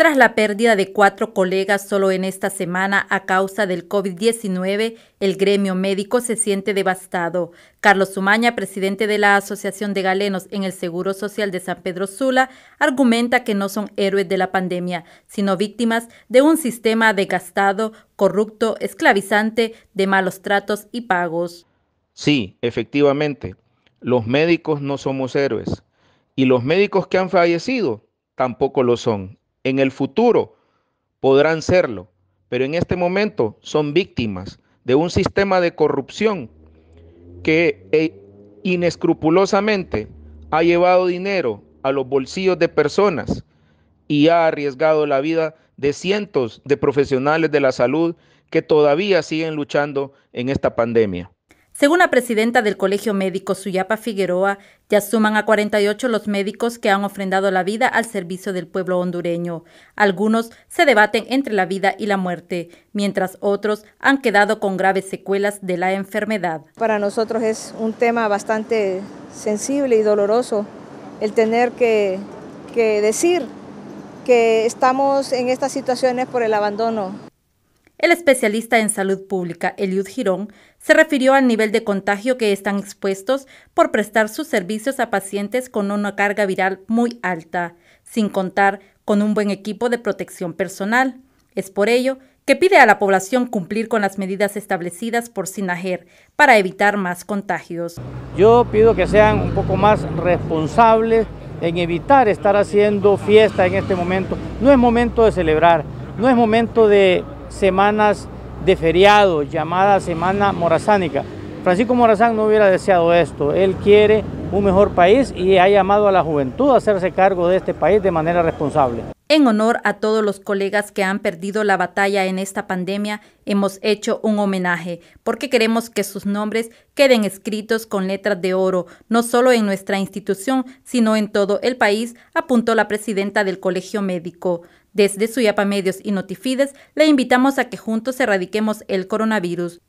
tras la pérdida de cuatro colegas solo en esta semana a causa del COVID-19, el gremio médico se siente devastado. Carlos Sumaña, presidente de la Asociación de Galenos en el Seguro Social de San Pedro Sula, argumenta que no son héroes de la pandemia, sino víctimas de un sistema degastado, corrupto, esclavizante, de malos tratos y pagos. Sí, efectivamente, los médicos no somos héroes y los médicos que han fallecido tampoco lo son. En el futuro podrán serlo, pero en este momento son víctimas de un sistema de corrupción que eh, inescrupulosamente ha llevado dinero a los bolsillos de personas y ha arriesgado la vida de cientos de profesionales de la salud que todavía siguen luchando en esta pandemia. Según la presidenta del Colegio Médico Suyapa Figueroa, ya suman a 48 los médicos que han ofrendado la vida al servicio del pueblo hondureño. Algunos se debaten entre la vida y la muerte, mientras otros han quedado con graves secuelas de la enfermedad. Para nosotros es un tema bastante sensible y doloroso el tener que, decir que estamos en estas situaciones por el abandono el especialista en salud pública, Eliud Girón, se refirió al nivel de contagio que están expuestos por prestar sus servicios a pacientes con una carga viral muy alta, sin contar con un buen equipo de protección personal. Es por ello que pide a la población cumplir con las medidas establecidas por SINAGER para evitar más contagios. Yo pido que sean un poco más responsables en evitar estar haciendo fiesta en este momento. No es momento de celebrar, no es momento de semanas de feriado, llamada Semana Morazánica. Francisco Morazán no hubiera deseado esto. Él quiere un mejor país y ha llamado a la juventud a hacerse cargo de este país de manera responsable. En honor a todos los colegas que han perdido la batalla en esta pandemia, hemos hecho un homenaje porque queremos que sus nombres queden escritos con letras de oro, no solo en nuestra institución, sino en todo el país, apuntó la presidenta del Colegio Médico. Desde Suyapa Medios y Notifides le invitamos a que juntos erradiquemos el coronavirus.